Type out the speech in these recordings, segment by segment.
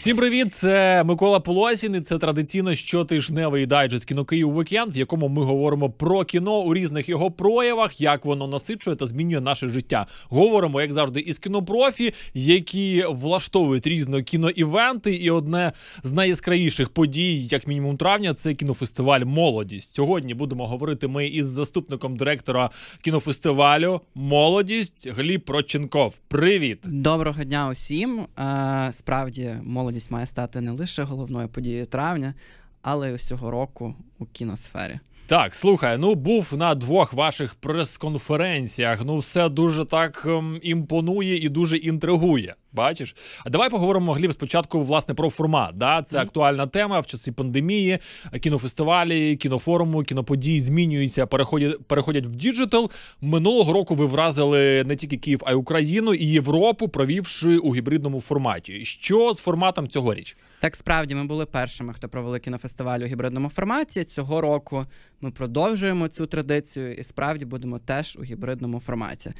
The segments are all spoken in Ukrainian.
Всім привіт, це Микола Полосін. і Це традиційно щотижневий дайджест кіно Київ Вікенд, в якому ми говоримо про кіно у різних його проявах, як воно насичує та змінює наше життя. Говоримо, як завжди, із кінопрофі, які влаштовують різні кіноівенти. І одне з найяскравіших подій, як мінімум, травня, це кінофестиваль Молодість. Сьогодні будемо говорити ми із заступником директора кінофестивалю Молодість Гліб Проченков. Привіт, доброго дня усім. Е, справді молодість молодість має стати не лише головною подією травня, але й всього року у кіносфері. Так, слухай, ну був на двох ваших прес-конференціях. Ну, все дуже так ем, імпонує і дуже інтригує. Бачиш, а давай поговоримо Гліб, спочатку власне про формат. Да? Це mm-hmm. актуальна тема в часи пандемії, кінофестивалі, кінофоруму, кіноподії змінюються, переходять переходять в діджитал. Минулого року ви вразили не тільки Київ, а й Україну і Європу, провівши у гібридному форматі. Що з форматом цьогоріч? Так справді ми були першими, хто провели кінофестиваль у гібридному форматі. Цього року ми продовжуємо цю традицію і справді будемо теж у гібридному форматі.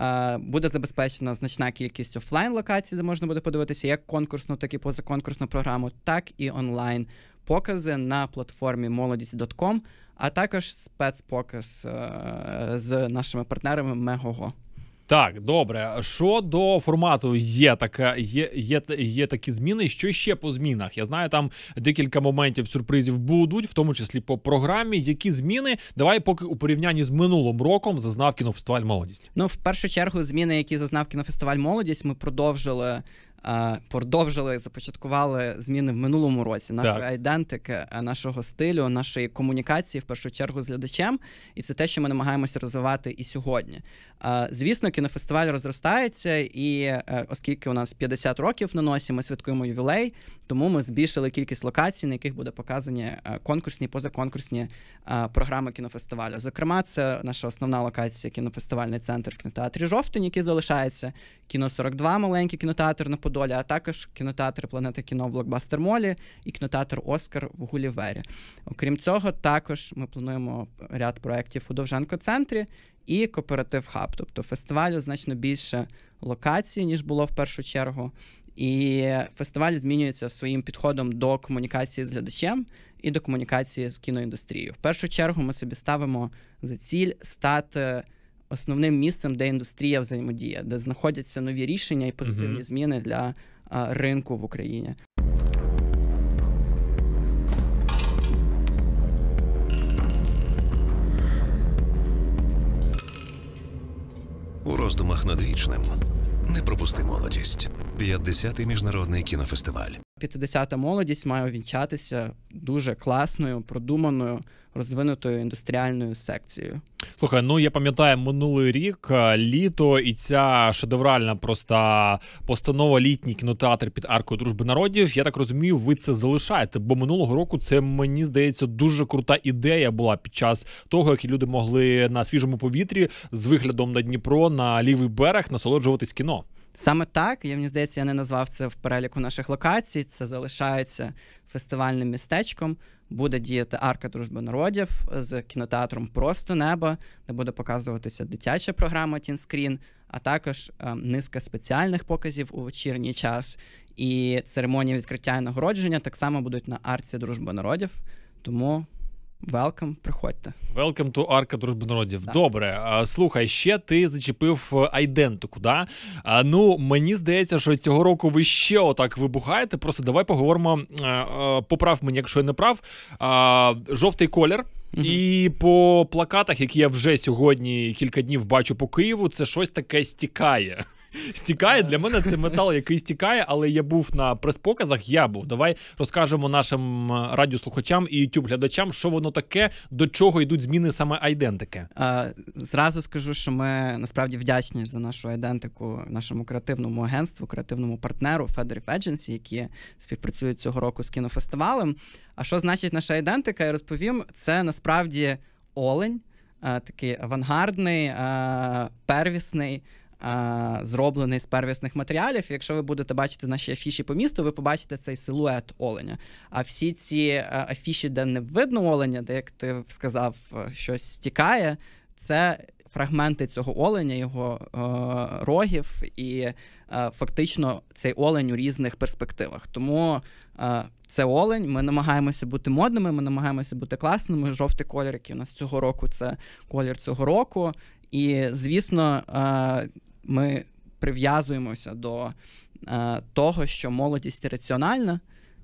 Е, буде забезпечена значна кількість офлайн локацій, де можна буде подивитися як конкурсну, так і позаконкурсну програму, так і онлайн покази на платформі молодість.com, а також спецпоказ е, з нашими партнерами Мегого. Так, добре. що до формату, є така, є, є, є такі зміни. Що ще по змінах? Я знаю, там декілька моментів сюрпризів будуть, в тому числі по програмі. Які зміни? Давай, поки у порівнянні з минулим роком зазнав кінофестиваль молодість. Ну, в першу чергу, зміни, які зазнав кінофестиваль молодість, ми продовжили продовжили започаткували зміни в минулому році нашої айдентики, е, нашого стилю, нашої комунікації в першу чергу з глядачем, і це те, що ми намагаємося розвивати і сьогодні. Е, звісно, кінофестиваль розростається, і е, оскільки у нас 50 років на носі, ми святкуємо ювілей. Тому ми збільшили кількість локацій, на яких буде показані е, конкурсні позаконкурсні е, програми кінофестивалю. Зокрема, це наша основна локація кінофестивальний центр в кінотеатрі Жовтень, який залишається. Кіно 42, маленький кінотеатр на Подолі, а також кінотеатр Планета кіно Блокбастер Молі і кінотеатр Оскар в Гулівері. Окрім цього, також ми плануємо ряд проєктів у Довженко-центрі. І кооператив хаб, тобто фестивалю значно більше локацій, ніж було в першу чергу. І фестиваль змінюється своїм підходом до комунікації з глядачем і до комунікації з кіноіндустрією. В першу чергу ми собі ставимо за ціль стати основним місцем, де індустрія взаємодіє, де знаходяться нові рішення і позитивні зміни для а, ринку в Україні. У роздумах над вічним. Не пропусти молодість. 50-й міжнародний кінофестиваль. 50-та молодість має увінчатися дуже класною, продуманою розвинутою індустріальною секцією. Слухай, ну я пам'ятаю минулий рік е, літо і ця шедевральна проста постанова літній кінотеатр під аркою дружби народів. Я так розумію, ви це залишаєте. Бо минулого року це мені здається дуже крута ідея була під час того, як люди могли на свіжому повітрі з виглядом на Дніпро на лівий берег насолоджуватись кіно. Саме так, я мені здається, я не назвав це в переліку наших локацій. Це залишається фестивальним містечком буде діяти арка дружби народів з кінотеатром Просто небо, де буде показуватися дитяча програма Тінскрін, а також е, низка спеціальних показів у вечірній час. І церемонії відкриття і нагородження так само будуть на арці дружби народів. Тому Велкам, приходьте. Велкам to Арка Дружби народів. Так. Добре, слухай, ще ти зачепив е, айдентику. да? А, ну мені здається, що цього року ви ще отак вибухаєте. Просто давай поговоримо. Е, е, поправ мені, якщо я не прав. Жовтий колір. Угу. І по плакатах, які я вже сьогодні кілька днів бачу по Києву, це щось таке стікає стікає. Для мене це метал, який стікає, але я був на прес-показах, я був. Давай розкажемо нашим е, радіослухачам і YouTube-глядачам, що воно таке, до чого йдуть зміни саме айдентики. А, Зразу скажу, що ми насправді вдячні за нашу айдентику, нашому креативному агентству, креативному партнеру Fedorif Едженсі, які співпрацюють цього року з кінофестивалем. А що значить наша ідентика? Я розповім, це насправді олень. Е, такий авангардний, е, первісний, а, е, зроблений з первісних матеріалів. Якщо ви будете бачити наші афіші по місту, ви побачите цей силует оленя. А всі ці е, афіші, де не видно оленя, де як ти сказав, е, щось стікає, це. Фрагменти цього оленя, його е, рогів, і е, фактично цей олень у різних перспективах. Тому е, це олень. Ми намагаємося бути модними, ми намагаємося бути класними. Жовтий колір, який у нас цього року це колір цього року. І звісно, ми прив'язуємося до е, того, що молодість раціональна,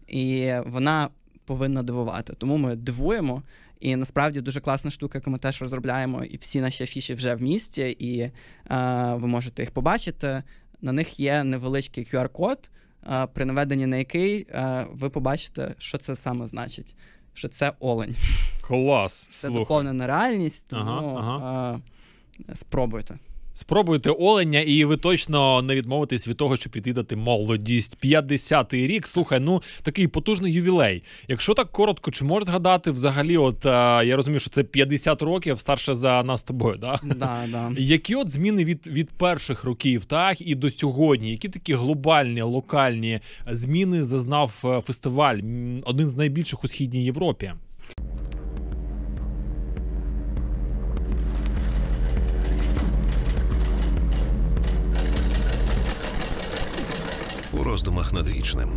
і вона повинна дивувати. Тому ми дивуємо. І насправді дуже класна штука, яку ми теж розробляємо, і всі наші афіші вже в місті, і е, ви можете їх побачити. На них є невеличкий QR-код, е, при наведенні на який е, ви побачите, що це саме значить. Що це олень. Клас. Це доповнена реальність, тому ага, ага. Е, спробуйте. Спробуйте оленя, і ви точно не відмовитесь від того, щоб відвідати молодість. 50-й рік. Слухай, ну такий потужний ювілей. Якщо так коротко, чи можеш згадати взагалі, от е, я розумію, що це 50 років старше за нас тобою. Да? Да, да. Які от зміни від від перших років, так і до сьогодні? Які такі глобальні локальні зміни зазнав е, фестиваль? Один з найбільших у східній Європі. роздумах над вічним.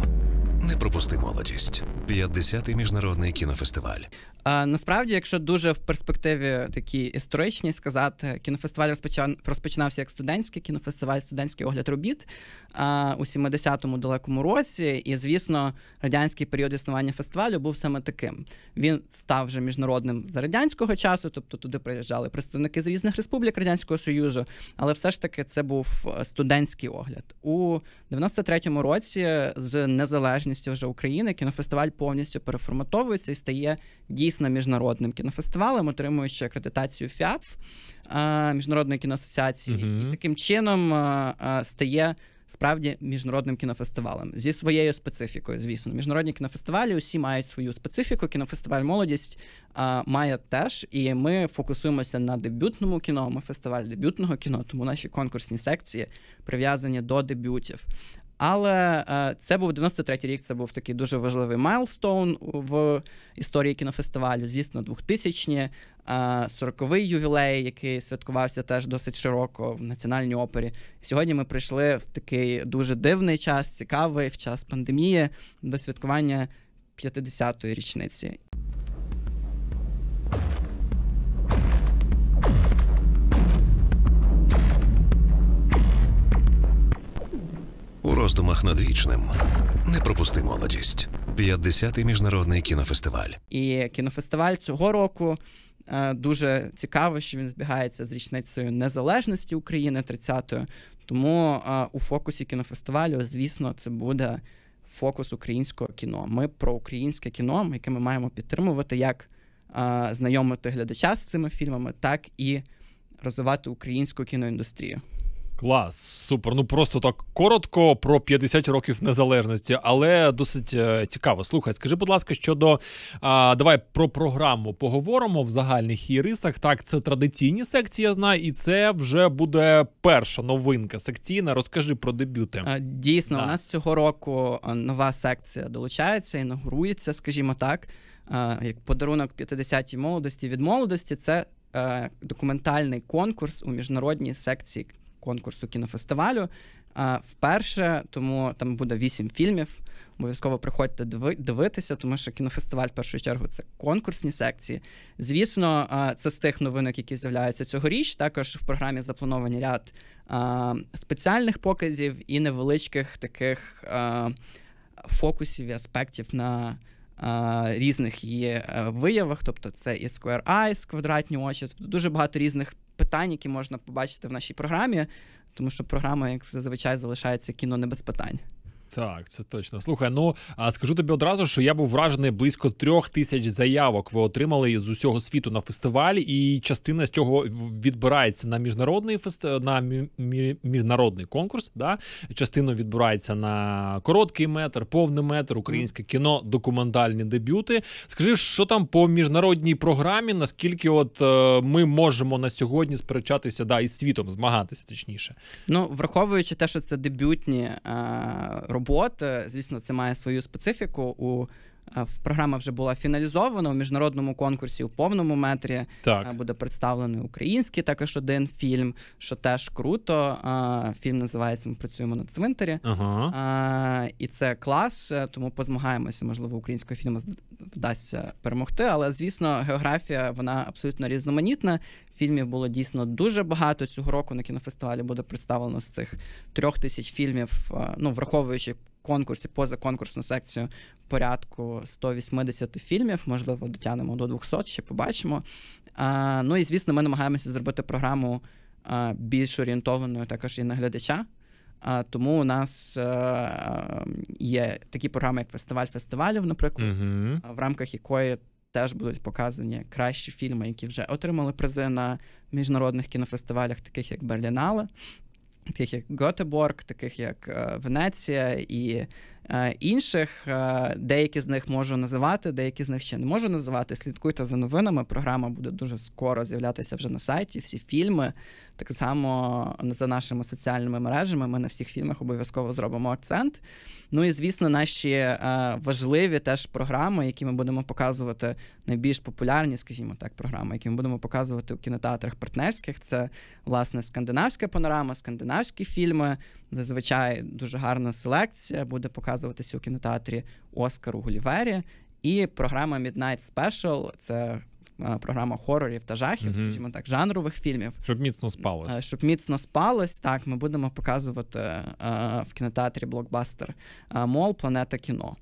Не пропусти молодість. 50-й міжнародний кінофестиваль. А, насправді, якщо дуже в перспективі такі історичній сказати, кінофестиваль розпочав розпочинався як студентський кінофестиваль, студентський огляд робіт а, у 70-му далекому році. І звісно, радянський період існування фестивалю був саме таким. Він став вже міжнародним за радянського часу, тобто туди приїжджали представники з різних республік радянського союзу. Але все ж таки це був е, студентський огляд у 93-му році з незалежністю вже України кінофестиваль повністю переформатовується і стає дійсно міжнародним кінофестивалем, отримуючи акредитацію ФІАП е, міжнародної кіноасоціації, uh і таким чином е, е, стає. Справді міжнародним кінофестивалем зі своєю специфікою, звісно, міжнародні кінофестивалі усі мають свою специфіку. Кінофестиваль молодість а, має теж, і ми фокусуємося на дебютному кіно. Ми фестиваль дебютного кіно, тому наші конкурсні секції прив'язані до дебютів. Але е, це був 93-й рік, це був такий дуже важливий майлстоун в історії кінофестивалю. Звісно, 2000-ні, 40-й е, ювілей, який святкувався теж досить широко в національній опері. Сьогодні ми прийшли в такий дуже дивний час, цікавий в час пандемії до святкування 50-ї річниці. роздумах над вічним. Не пропусти молодість. 50-й міжнародний кінофестиваль. І кінофестиваль цього року е, дуже цікаво, що він збігається з річницею незалежності України 30-ї. Тому е, у фокусі кінофестивалю, звісно, це буде фокус українського кіно. Ми про українське кіно, яке ми маємо підтримувати як е, знайомити глядача з цими фільмами, так і розвивати українську кіноіндустрію. Клас, супер. Ну просто так коротко про 50 років незалежності, але досить е, цікаво. Слухай, скажи, будь ласка, щодо е, давай про програму поговоримо в загальних її рисах. Так, це традиційні секції. Я знаю, і це вже буде перша новинка секційна. Розкажи про дебюти. Е, дійсно, да. у нас цього року е, нова секція долучається інаугурується, скажімо так, е, як подарунок 50-ті молодості від молодості. Це документальний конкурс у міжнародній секції конкурсу кінофестивалю. А, Вперше тому там буде вісім фільмів. Обов'язково приходьте дивитися, тому що кінофестиваль в першу чергу це конкурсні секції. Звісно, це з тих новинок, які з'являються цьогоріч. Також в програмі заплановані ряд спеціальних показів і невеличких таких фокусів і аспектів на різних її е, виявах. Тобто, це і Square Eyes, квадратні очі, тобто дуже багато різних питань, які можна побачити в нашій програмі, тому що програма, як зазвичай, залишається кіно не без питань. Так, це точно. Слухай, ну а скажу тобі одразу, що я був вражений близько трьох тисяч заявок. Ви отримали з усього світу на фестиваль, і частина з цього відбирається на міжнародний фест... на мі... міжнародний конкурс. Да? Частину відбирається на короткий метр, повний метр, українське кіно, документальні дебюти. Скажи, що там по міжнародній програмі? Наскільки от е, ми можемо на сьогодні сперечатися да, із світом, змагатися точніше? Ну враховуючи те, що це дебютні. Е робот. Звісно, це має свою специфіку у Е, програма вже була фіналізована в міжнародному конкурсі у повному метрі. Так. Е, буде представлений український також один фільм, що теж круто. Е, фільм називається Ми працюємо на цвинтарі. Ага. І це клас, тому позмагаємося. Можливо, українського фільму вдасться перемогти. Але звісно, географія вона абсолютно різноманітна. Фільмів було дійсно дуже багато. Цього року на кінофестивалі буде представлено з цих трьох тисяч фільмів, ну враховуючи конкурсі, поза конкурсну секцію порядку 180 фільмів, можливо, дотягнемо до 200, ще побачимо. А, Ну і звісно, ми намагаємося зробити програму а, більш орієнтованою також і на глядача. А, Тому у нас а, е, е, є такі програми, як фестиваль фестивалів, наприклад, mm-hmm. в рамках якої. Теж будуть показані кращі фільми, які вже отримали призи на міжнародних кінофестивалях, таких як Берлінале таких як Готеборг, таких як е, Венеція і е, інших. Е, деякі з них можу називати, деякі з них ще не можу називати. Слідкуйте за новинами. Програма буде дуже скоро з'являтися вже на сайті. Всі фільми, так само за нашими соціальними мережами ми на всіх фільмах обов'язково зробимо акцент. Ну і звісно, наші е, важливі теж програми, які ми будемо показувати, найбільш популярні, скажімо так, програми, які ми будемо показувати у кінотеатрах партнерських. Це власне скандинавська панорама, скандинавські фільми. Зазвичай дуже гарна селекція буде показуватися у кінотеатрі Оскар у Гулівері. І програма Midnight Special – це Е, програма хорорів та жахів, mm-hmm. скажімо так, жанрових фільмів. Щоб міцно спалось. Е, щоб міцно спалось, так, ми будемо показувати е, в кінотеатрі блокбастер Мол, Планета кіно.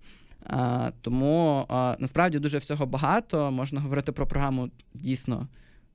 Тому насправді дуже всього багато. Можна говорити про програму дійсно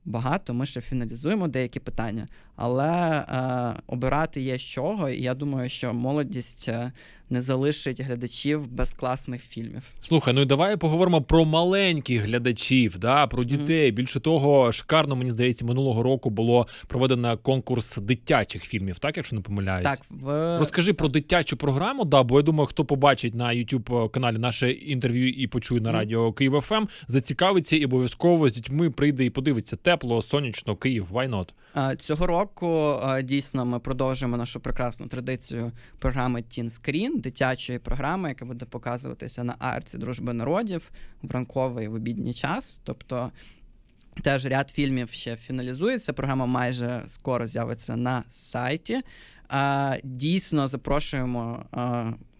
багато. Ми ще фіналізуємо деякі питання, але е, обирати є з чого. І я думаю, що молодість е, не залишить глядачів без класних фільмів. Слухай, ну і давай поговоримо про маленьких глядачів, да про дітей. Mm-hmm. Більше того, шикарно мені здається, минулого року було проведено конкурс дитячих фільмів. Так, якщо не помиляюсь, так в розкажи так. про дитячу програму. Да, бо я думаю, хто побачить на youtube е, каналі наше інтерв'ю і почує на mm-hmm. радіо Київ ФМ, ем, зацікавиться і обов'язково з дітьми прийде і подивиться тепло, сонячно, Київ, why not? Цього року дійсно ми продовжуємо нашу прекрасну традицію програми Teen Screen, дитячої програми, яка буде показуватися на арці Дружби народів в ранковий в обідній час. Тобто теж ряд фільмів ще фіналізується. Програма майже скоро з'явиться на сайті. Дійсно запрошуємо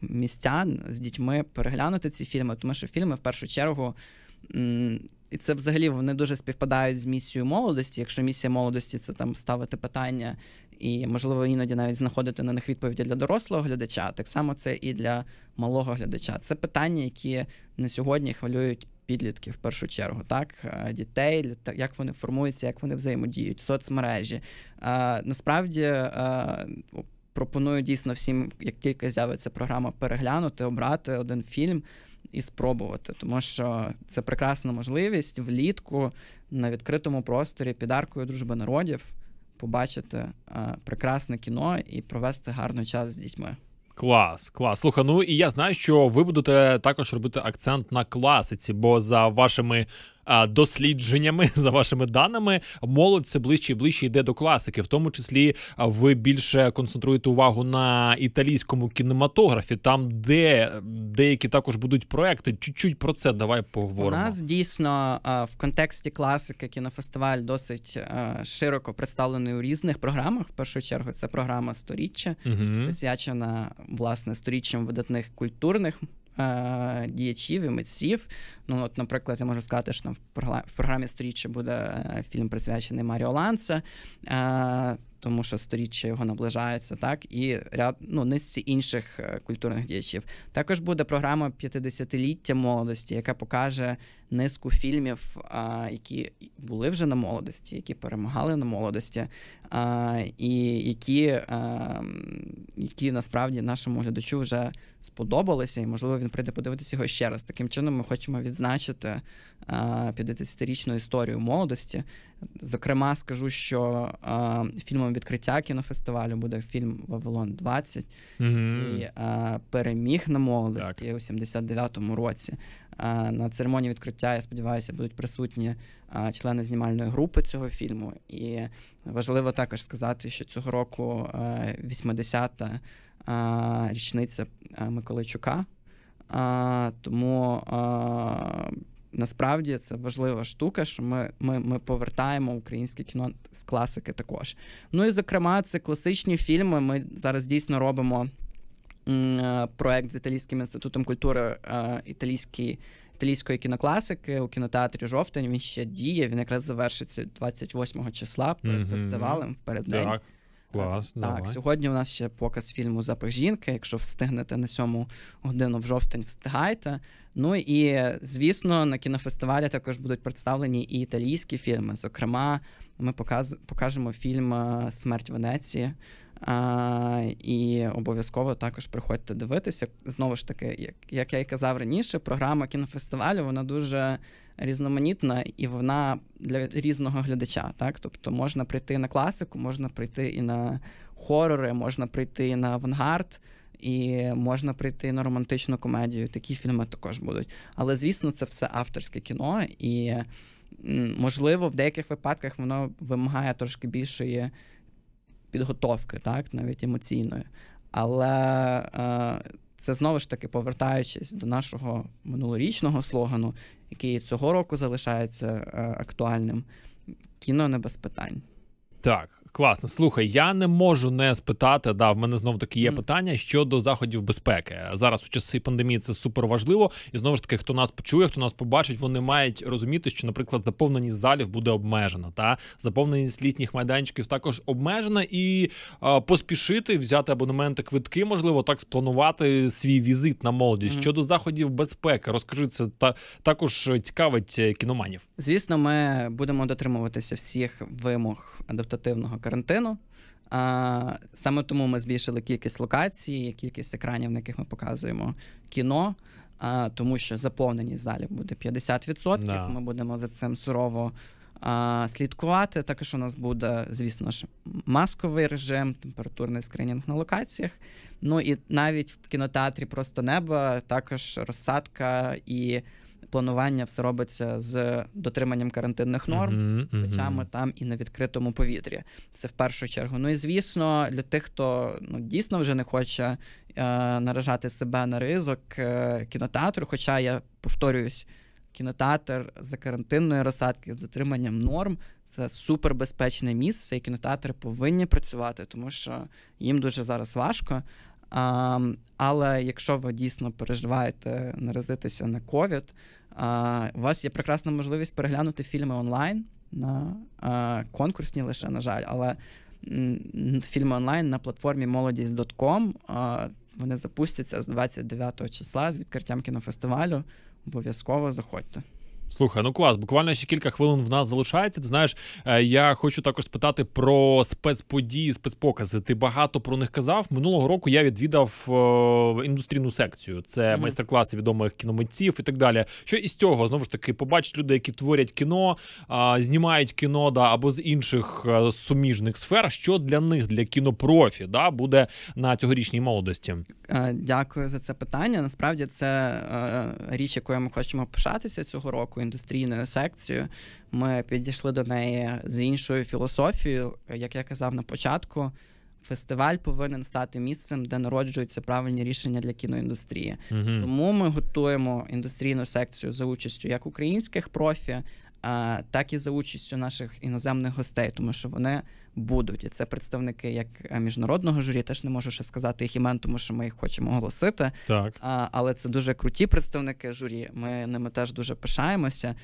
містян з дітьми переглянути ці фільми, тому що фільми в першу чергу і це взагалі вони дуже співпадають з місією молодості. Якщо місія молодості це там ставити питання і, можливо, іноді навіть знаходити на них відповіді для дорослого глядача, так само це і для малого глядача. Це питання, які на сьогодні хвилюють підлітки в першу чергу, так е, дітей, як вони формуються, як вони взаємодіють, соцмережі. А, е, насправді. А, е, Пропоную дійсно всім, як тільки з'явиться програма, переглянути, обрати один фільм і спробувати, тому що це прекрасна можливість влітку на відкритому просторі під аркою дружби народів побачити е, прекрасне кіно і провести гарний час з дітьми. Клас, клас. Слуха. ну і я знаю, що ви будете також робити акцент на класиці, бо за вашими дослідженнями, за вашими даними, молодь все ближче і ближче йде до класики, в тому числі ви більше концентруєте увагу на італійському кінематографі, там де деякі також будуть проекти. Чуть-чуть про це давай поговоримо. У нас дійсно в контексті класики кінофестиваль досить широко представлений у різних програмах. В першу чергу це програма сторіччя, присвячена власне сторіччям видатних культурних Е, діячів і митців. Ну от, наприклад, я можу сказати, що там в програмі сторіччя буде е, фільм присвячений Маріо Ланса. Е, тому що сторіччя його наближається, так і ряд ну, низці інших е, культурних діячів. Також буде програма 50-ліття молодості, яка покаже низку фільмів, які були вже на молодості, які перемагали на молодості, і які е, які насправді нашому глядачу вже сподобалися, і можливо він прийде подивитися його ще раз. Таким чином, ми хочемо відзначити 50-річну е, історію молодості. Зокрема, скажу, що е, фільмом відкриття кінофестивалю буде фільм Вавилон 20 mm-hmm. і е, переміг на молодості так. у 79-му році. Е, на церемонії відкриття, я сподіваюся, будуть присутні члени знімальної групи цього фільму. І важливо також сказати, що цього року 80-та річниця Миколайчука. А, Тому а, насправді це важлива штука, що ми ми, ми повертаємо українське кіно з класики також. Ну і зокрема, це класичні фільми. Ми зараз дійсно робимо е, проект з Італійським інститутом культури е, італійський. Італійської кінокласики у кінотеатрі жовтень він ще діє. Він якраз завершиться 28 числа перед mm-hmm. фестивалем в переддень. Так. Клас, так, давай. сьогодні у нас ще показ фільму Запах жінки. Якщо встигнете на сьому годину в жовтень, встигайте. Ну і звісно, на кінофестивалі також будуть представлені і італійські фільми. Зокрема, ми показ... покажемо фільм е, Смерть Венеції. А, І обов'язково також приходьте дивитися. Знову ж таки, як як я і казав раніше, програма кінофестивалю вона дуже різноманітна і вона для різного глядача. Так, Тобто можна прийти на класику, можна прийти і на хорори, можна прийти і на авангард, і можна прийти на романтичну комедію. Такі фільми також будуть. Але звісно, це все авторське кіно, і можливо, в деяких випадках воно вимагає трошки більшої підготовки, так, навіть емоційної. Але е, це знову ж таки повертаючись до нашого минулорічного слогану, який цього року залишається е, актуальним. Кіно не без питань. Так. Класно, слухай, я не можу не спитати. Да, в мене знов таки є mm. питання щодо заходів безпеки. Зараз у часи пандемії це супер важливо, і знову ж таки, хто нас почує, хто нас побачить, вони мають розуміти, що, наприклад, заповненість залів буде обмежена, та заповненість літніх майданчиків також обмежена, і е, поспішити взяти абонементи, квитки, можливо, так спланувати свій візит на молоді mm. щодо заходів безпеки. Розкажи це та також цікавить е, кіноманів. Звісно, ми будемо дотримуватися всіх вимог адаптативного карантину. А, Саме тому ми збільшили кількість локацій, кількість екранів, на яких ми показуємо кіно, а, тому що заповненість залів буде 50%. Да. Ми будемо за цим сурово а, слідкувати. Також у нас буде, звісно ж, масковий режим, температурний скринінг на локаціях. Ну і навіть в кінотеатрі просто небо також розсадка і планування все робиться з дотриманням карантинних норм, uh-huh, uh-huh. хоча ми там і на відкритому повітрі. Це в першу чергу. Ну і звісно, для тих, хто ну дійсно вже не хоче е, наражати себе на ризик е, кінотеатру. Хоча я повторююсь. Кінотеатр за карантинної розсадки з дотриманням норм це супербезпечне місце, і кінотеатри повинні працювати, тому що їм дуже зараз важко. А, Але якщо ви дійсно переживаєте наразитися на ковід, у вас є прекрасна можливість переглянути фільми онлайн на а, конкурсні лише, на жаль, але м, фільми онлайн на платформі молодість.com. А, вони запустяться з 29 числа з відкриттям кінофестивалю. Обов'язково заходьте. Слухай, ну клас, буквально ще кілька хвилин в нас залишається. Ти знаєш, е, я хочу також спитати про спецподії, спецпокази. Ти багато про них казав. Минулого року я відвідав е, індустрійну секцію. Це mm-hmm. майстер-класи відомих кіномитців і так далі. Що із цього знову ж таки побачить люди, які творять кіно, е, знімають кіно да, або з інших е, суміжних сфер. Що для них, для кінопрофі, да, буде на цьогорічній молодості? Е, дякую за це питання. Насправді це е, річ, якою ми хочемо пишатися цього року такою індустрійною секцією. Ми підійшли до неї з іншою філософією. Як я казав на початку, фестиваль повинен стати місцем, де народжуються правильні рішення для кіноіндустрії. Угу. Тому ми готуємо індустрійну секцію за участю як українських профі, так і за участю наших іноземних гостей, тому що вони будуть. І це представники як е, міжнародного журі, теж не можу ще сказати їх імен, тому що ми їх хочемо оголосити. Так. А, Але це дуже круті представники журі. Ми ними теж дуже пишаємося.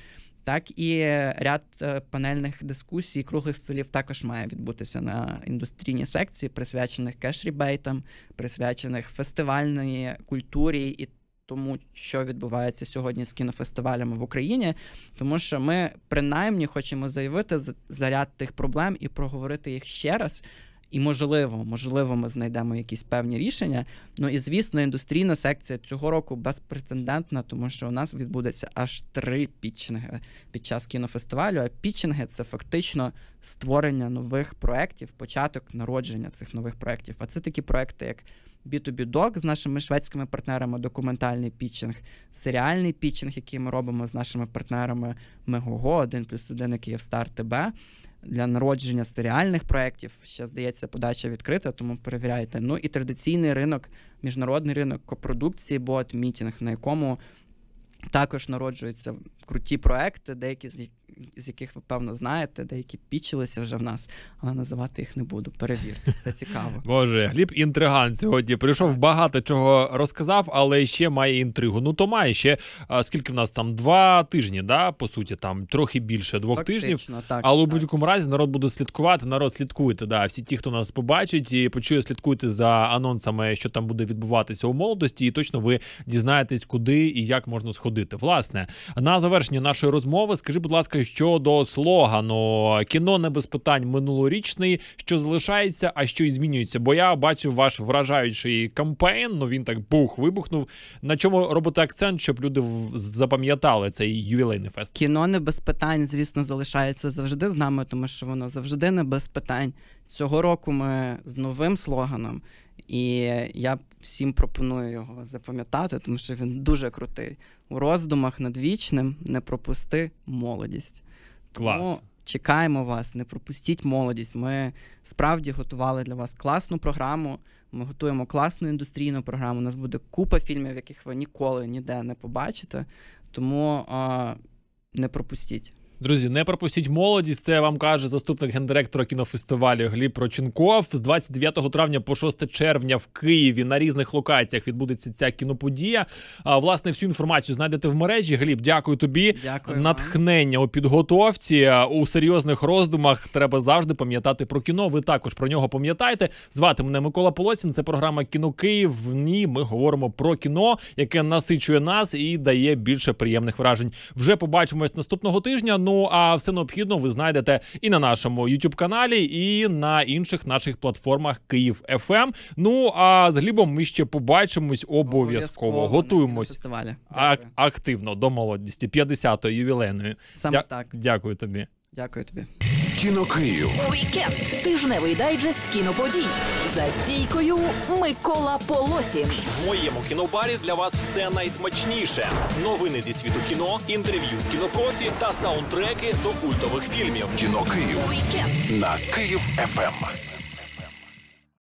Так і ряд е, панельних дискусій, круглих столів також має відбутися на індустрійній секції, присвячених кешрібейтам, присвячених фестивальній культурі і тому, що відбувається сьогодні з кінофестивалями в Україні, тому що ми принаймні хочемо заявити заряд тих проблем і проговорити їх ще раз. І можливо, можливо, ми знайдемо якісь певні рішення. Ну і звісно, індустрійна секція цього року безпрецедентна, тому що у нас відбудеться аж три пітчинги під час кінофестивалю. А пітчинги це фактично створення нових проєктів, початок народження цих нових проєктів. А це такі проекти, як B2B Dog з нашими шведськими партнерами, документальний пітчинг, серіальний пітчинг, який ми робимо з нашими партнерами Мегого, один плюс один 1 в Стар ТБ. Для народження серіальних проєктів ще здається подача відкрита, тому перевіряйте. Ну і традиційний ринок, міжнародний ринок копродукції, бот мітінг, на якому також народжується круті проекти, деякі з з яких ви певно знаєте, деякі пічилися вже в нас, але називати їх не буду. Перевірте, це цікаво. Боже, гліб інтриган сьогодні прийшов багато чого розказав, але ще має інтригу. Ну то має ще скільки в нас там два тижні, да по суті, там трохи більше двох Фактично, тижнів. Так, але у будь-якому разі народ буде слідкувати. Народ слідкуйте. Да, всі ті, хто нас побачить і почує, слідкуйте за анонсами, що там буде відбуватися у молодості, і точно ви дізнаєтесь, куди і як можна сходити. Власне на завершення завершення нашої розмови, скажи, будь ласка, щодо слогану кіно не без питань минулорічний, що залишається, а що і змінюється. Бо я бачив ваш вражаючий кампейн. Ну він так бух вибухнув. На чому робити акцент, щоб люди запам'ятали цей ювілейний фест? Кіно не без питань, звісно, залишається завжди з нами, тому що воно завжди не без питань. Цього року ми з новим слоганом. І я всім пропоную його запам'ятати, тому що він дуже крутий. У роздумах над вічним не пропусти молодість. Клас. Тому чекаємо вас, не пропустіть молодість. Ми справді готували для вас класну програму. Ми готуємо класну індустрійну програму. У нас буде купа фільмів, яких ви ніколи ніде не побачите. Тому а, не пропустіть. Друзі, не пропустіть молодість. Це вам каже заступник гендиректора кінофестивалю Гліб Роченков. З 29 травня по 6 червня в Києві на різних локаціях відбудеться ця кіноподія. А власне всю інформацію знайдете в мережі. Гліб, дякую тобі. Дякую натхнення у підготовці у серйозних роздумах. Треба завжди пам'ятати про кіно. Ви також про нього пам'ятаєте. Звати мене Микола Полоцін. Це програма Кіно Київ. В ній ми говоримо про кіно, яке насичує нас і дає більше приємних вражень. Вже побачимось наступного тижня. Ну а все необхідно ви знайдете і на нашому youtube каналі, і на інших наших платформах Київ ФМ. Ем. Ну а з глібом ми ще побачимось обов'язково. обов'язково. Готуємось ак- активно до молодості 50-ї ювілейної. Саме Дя- так. Дякую тобі. Дякую тобі. Кінокиїв. Вікенд. Тижневий дайджест кіноподій. За стійкою Микола Полосін. В моєму кінобарі для вас все найсмачніше. Новини зі світу кіно, інтерв'ю з кінопрофі та саундтреки до культових фільмів. Кінокиїв. Вікенд. на Київ ФМ.